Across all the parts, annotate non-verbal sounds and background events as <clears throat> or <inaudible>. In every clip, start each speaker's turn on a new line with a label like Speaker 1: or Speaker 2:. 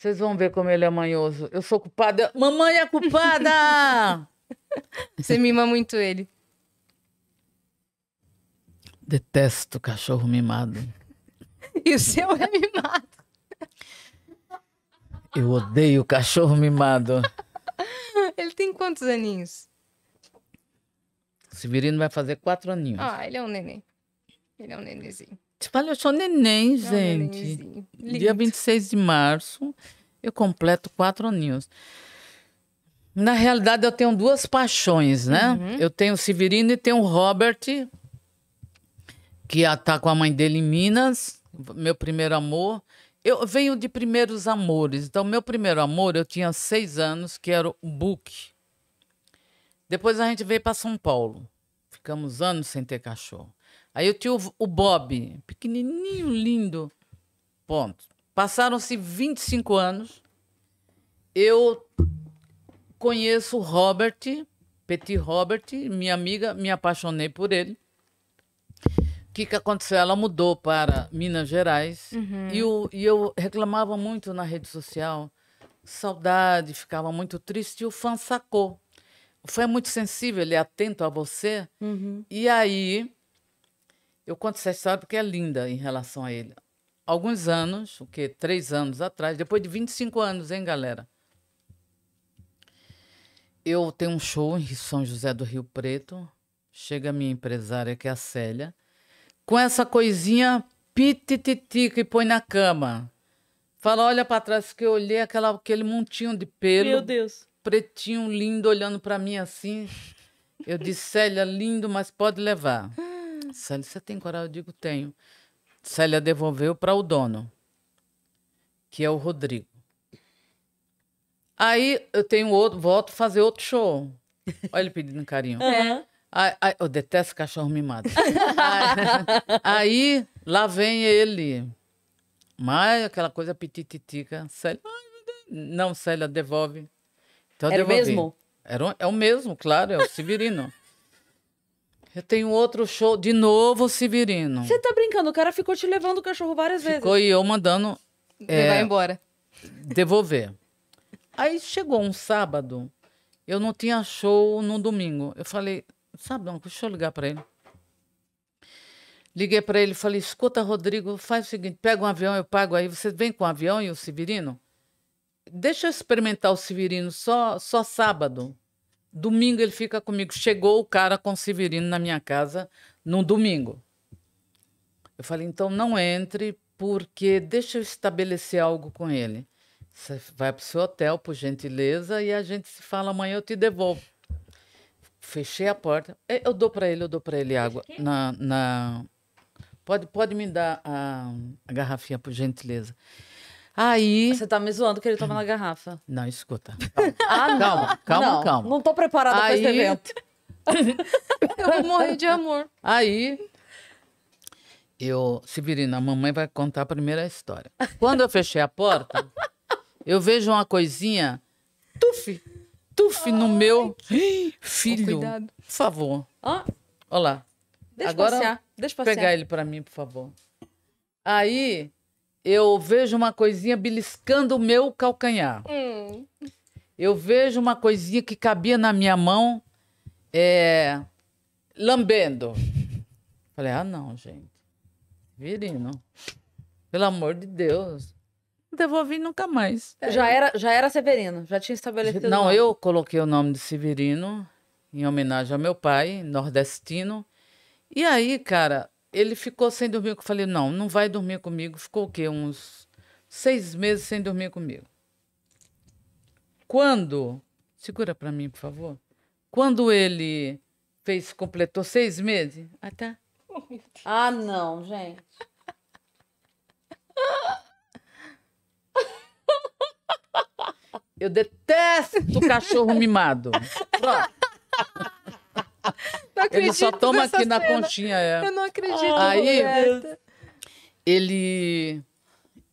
Speaker 1: Vocês vão ver como ele é manhoso. Eu sou culpada. Mamãe é culpada! <laughs> Você mima muito ele. Detesto cachorro mimado. E o seu é mimado. Eu odeio cachorro mimado. Ele tem quantos aninhos? O Severino vai fazer quatro aninhos. Ah, ele é um neném. Ele é um nenenzinho. Te tipo, falei, eu sou neném, é gente. gente. Lindo. Dia 26 de março, eu completo quatro aninhos. Na realidade, eu tenho duas paixões, né? Uhum. Eu tenho o Severino e tenho o Robert, que está com a mãe dele em Minas, meu primeiro amor. Eu venho de primeiros amores. Então, meu primeiro amor, eu tinha seis anos, que era o Book. Depois a gente veio para São Paulo. Ficamos anos sem ter cachorro. Aí eu tinha o, o Bob, pequenininho, lindo. Ponto. Passaram-se 25 anos. Eu conheço o Robert, Petit Robert, minha amiga, me apaixonei por ele. O que, que aconteceu? Ela mudou para Minas Gerais uhum. e, eu, e eu reclamava muito na rede social, saudade, ficava muito triste e o fã sacou. O fã é muito sensível, ele é atento a você. Uhum. E aí eu conto essa história porque é linda em relação a ele. Alguns anos, o que? Três anos atrás, depois de 25 anos, hein, galera? Eu tenho um show em São José do Rio Preto. Chega a minha empresária, que é a Célia, com essa coisinha pitititica e põe na cama. Fala, olha para trás que eu olhei aquela, aquele montinho de pelo. Meu Deus. Pretinho, lindo, olhando para mim assim. Eu disse, Célia, lindo, mas pode levar. Célia, você tem coral? Eu digo, tenho. Célia devolveu para o dono, que é o Rodrigo. Aí eu tenho outro, volto fazer outro show. Olha ele pedindo carinho. É. <laughs> Aí, eu detesto cachorro mimado. aí, aí, lá vem ele. Mas aquela coisa petititica. Célia, não, Célia, devolve. Então, Era o mesmo? Era, é o mesmo, claro, é o Severino. Eu tenho outro show de novo, Severino. Você tá brincando? O cara ficou te levando o cachorro várias vezes. Ficou e eu mandando. É, vai embora. Devolver. Aí chegou um sábado, eu não tinha show no domingo. Eu falei, sabe, não, deixa eu ligar para ele. Liguei para ele, falei, escuta, Rodrigo, faz o seguinte, pega um avião, eu pago aí, você vem com o avião e o Severino? Deixa eu experimentar o Severino só, só sábado. Domingo ele fica comigo. Chegou o cara com o Severino na minha casa no domingo. Eu falei, então não entre, porque deixa eu estabelecer algo com ele. Você vai para o seu hotel, por gentileza, e a gente se fala amanhã, eu te devolvo. Fechei a porta. É, eu dou para ele, eu dou para ele água. Na, na... Pode, pode me dar a, a garrafinha, por gentileza. Aí. Você tá me zoando que ele toma na garrafa. Não, escuta. Calma, ah, calma, calma, não, calma. Não tô preparada Aí... pra esse evento. <laughs> eu vou morrer de amor. Aí. Eu, Severina, a mamãe vai contar a primeira história. Quando eu fechei a porta, eu vejo uma coisinha, tuf, tuf no meu. Que... Filho, oh, por favor. Ah. Olá. Deixa eu passear. Deixa passear. Pegar ele para mim, por favor. Aí, eu vejo uma coisinha beliscando o meu calcanhar. Hum. Eu vejo uma coisinha que cabia na minha mão, é, lambendo. Falei, ah, não, gente. Virino. Pelo amor de Deus. Não devolvi nunca mais. É. Já era, já era Severino, já tinha estabelecido. Não, eu coloquei o nome de Severino em homenagem ao meu pai, nordestino. E aí, cara, ele ficou sem dormir. Eu falei, não, não vai dormir comigo. Ficou o quê? Uns seis meses sem dormir comigo. Quando, segura para mim, por favor. Quando ele fez, completou seis meses. Ah, tá. Ah, não, gente. Eu detesto cachorro mimado. Pronto. <laughs> acredito. Ele só toma aqui cena. na pontinha, é. Eu não acredito. Aí, ele.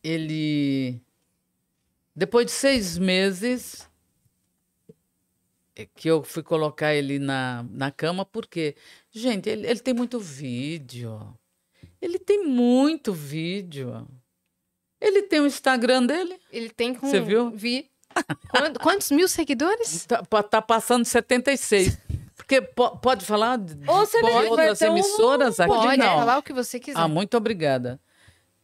Speaker 1: Ele. Depois de seis meses é que eu fui colocar ele na, na cama, porque, gente, ele, ele tem muito vídeo. Ele tem muito vídeo. Ele tem o Instagram dele. Ele tem com. Você viu? Vi. Quantos mil seguidores? Tá, tá passando 76. Porque po pode falar de, Ouça, pode, né? das emissoras um... aqui? Pode não. falar o que você quiser. Ah, muito obrigada.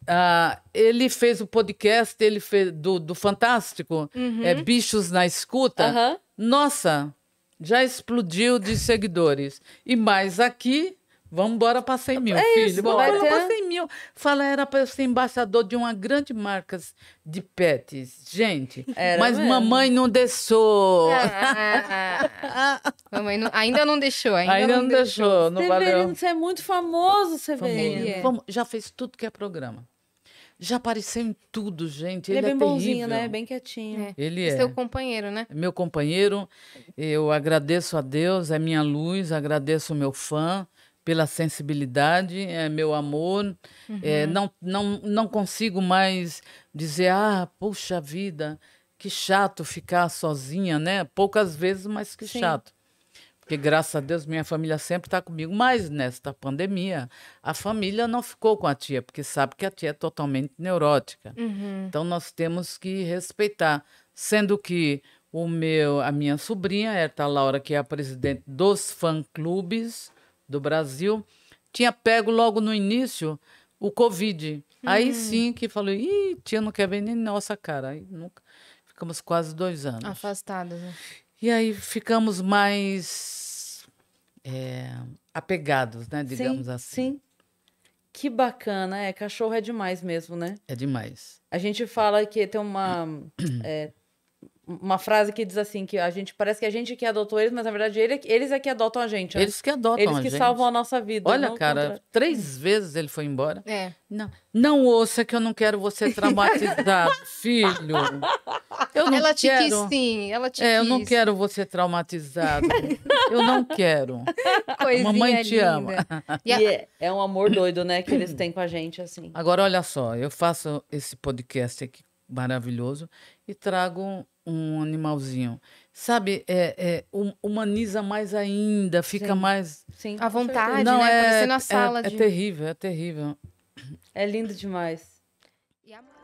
Speaker 1: Ah, ele fez o podcast ele fez do, do Fantástico, uhum. é, Bichos na Escuta. Uhum. Nossa, já explodiu de seguidores. E mais aqui, vamos embora para 100 mil, é filho. Isso, vai ter... para 100 mil. Fala, era para ser embaixador de uma grande marca de pets. Gente, era mas mesmo. mamãe não deixou. Ah, ah, ah. mamãe não, ainda não deixou. Ainda, ainda não, não, deixou. deixou não Severino, valeu. você é muito famoso, Severino. Famoso. É. Já fez tudo que é programa. Já apareceu em tudo, gente. Ele, é ele é bem é bonzinho, né? Bem quietinho. É. Ele é. é. Seu companheiro, né? Meu companheiro. Eu agradeço a Deus, é minha luz, agradeço o meu fã pela sensibilidade, é meu amor. É, uhum. É, não, não, não consigo mais dizer, ah, puxa vida, que chato ficar sozinha, né? Poucas vezes, mas que Sim. chato. Porque, graças a Deus, minha família sempre está comigo. Mas nesta pandemia, a família não ficou com a tia, porque sabe que a tia é totalmente neurótica. Uhum. Então, nós temos que respeitar. Sendo que o meu, a minha sobrinha, Herta Laura, que é a presidente dos fã-clubes, do Brasil, tinha pego logo no início o Covid. Aí hum. sim que falou, ih, tia não quer ver nem nossa cara. Aí nunca... Ficamos quase dois anos. Afastados, né? E aí ficamos mais é, apegados, né? Digamos sim, assim. Sim. Que bacana, é. Cachorro é demais mesmo, né? É demais. A gente fala que tem uma. <clears throat> É, uma frase que diz assim que a gente parece que a gente que adotou eles, mas na verdade ele, é eles é que adotam a gente. Né? Eles que adotam eles a gente. Eles que salvam a nossa vida. Olha, cara, contra... três vezes ele foi embora. É. Não, não ouça que eu não quero você traumatizado, <laughs> filho. Eu não ela te quero... quis sim, ela te é, quis. eu não quero você traumatizado. eu não quero. <laughs> Coisinha Mamãe linda. te ama. E é, é um amor doido, né, que eles têm com a gente assim. Agora olha só, eu faço esse podcast aqui maravilhoso e trago um animalzinho. Sabe, é, é, humaniza mais ainda, fica Sim. mais. Sim, à vontade, Não, né? É, na é, sala. É, de... é terrível, é terrível. É lindo demais. E a...